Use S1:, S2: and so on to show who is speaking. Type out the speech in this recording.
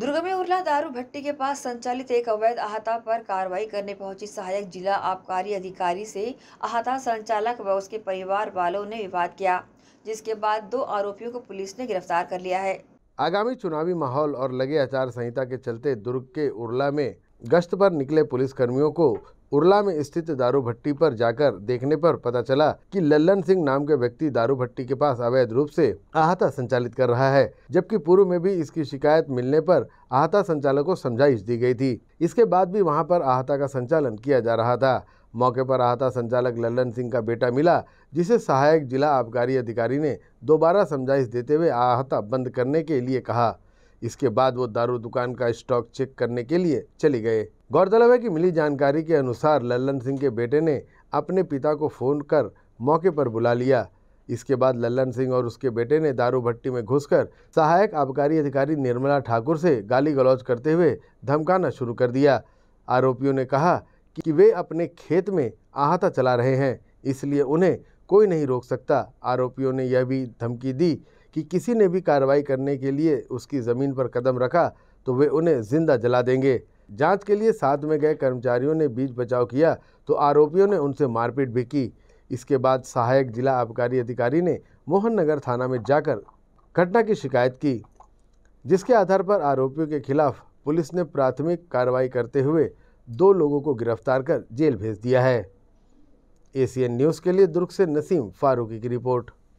S1: दुर्ग में उरला दारू भट्टी के पास संचालित एक अवैध आहता पर कार्रवाई करने पहुंची सहायक जिला आबकारी अधिकारी से आहता संचालक व उसके परिवार वालों ने विवाद किया जिसके बाद दो आरोपियों को पुलिस ने गिरफ्तार कर लिया है
S2: आगामी चुनावी माहौल और लगे आचार संहिता के चलते दुर्ग के उरला में गश्त पर निकले पुलिसकर्मियों को उरला में स्थित दारू भट्टी पर जाकर देखने पर पता चला कि लल्लन सिंह नाम के व्यक्ति दारू भट्टी के पास अवैध रूप से आहता संचालित कर रहा है जबकि पूर्व में भी इसकी शिकायत मिलने पर आहता संचालक को समझाइश दी गई थी इसके बाद भी वहां पर आहता का संचालन किया जा रहा था मौके पर आहता संचालक लल्लन सिंह का बेटा मिला जिसे सहायक जिला आबकारी अधिकारी ने दोबारा समझाइश देते हुए आहता बंद करने के लिए कहा इसके बाद वो दारू दुकान का स्टॉक चेक करने के लिए चले गए गौरतलब है कि मिली जानकारी के अनुसार लल्लन सिंह के बेटे ने अपने पिता को फ़ोन कर मौके पर बुला लिया इसके बाद लल्लन सिंह और उसके बेटे ने दारू भट्टी में घुसकर सहायक आबकारी अधिकारी निर्मला ठाकुर से गाली गलौज करते हुए धमकाना शुरू कर दिया आरोपियों ने कहा कि वे अपने खेत में आहता चला रहे हैं इसलिए उन्हें कोई नहीं रोक सकता आरोपियों ने यह भी धमकी दी कि किसी ने भी कार्रवाई करने के लिए उसकी ज़मीन पर कदम रखा तो वे उन्हें जिंदा जला देंगे जांच के लिए साथ में गए कर्मचारियों ने बीच बचाव किया तो आरोपियों ने उनसे मारपीट भी की इसके बाद सहायक जिला आबकारी अधिकारी ने मोहन नगर थाना में जाकर घटना की शिकायत की जिसके आधार पर आरोपियों के खिलाफ पुलिस ने प्राथमिक कार्रवाई करते हुए दो लोगों को गिरफ्तार कर जेल भेज दिया है एशियन न्यूज़ के लिए दुर्ग से नसीम फारूकी की रिपोर्ट